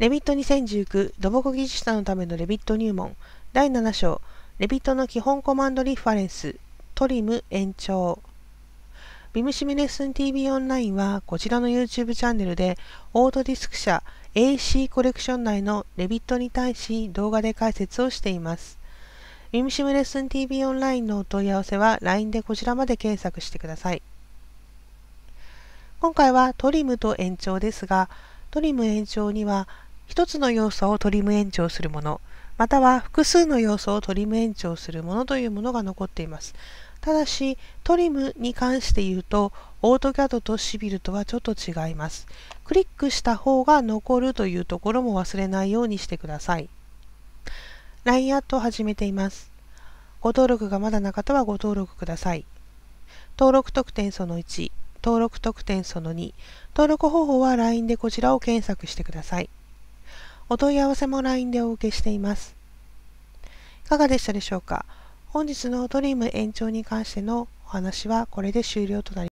レビット2019土木技術者のためのレビット入門第7章レビットの基本コマンドリファレンストリム延長ビムシミレッスン TV オンラインはこちらの YouTube チャンネルでオートディスク社 AC コレクション内のレビットに対し動画で解説をしていますビムシムレッスン TV オンラインのお問い合わせは LINE でこちらまで検索してください今回はトリムと延長ですがトリム延長には1つの要素をトリム延長するものまたは複数の要素をトリム延長するものというものが残っています。ただしトリムに関して言うとオートキ c a d とシビルとはちょっと違います。クリックした方が残るというところも忘れないようにしてください。LINE アットを始めています。ご登録がまだな方はご登録ください。登録特典その1登録特典その2登録方法は LINE でこちらを検索してくださいお問い合わせも LINE でお受けしていますいかがでしたでしょうか本日のドリーム延長に関してのお話はこれで終了となります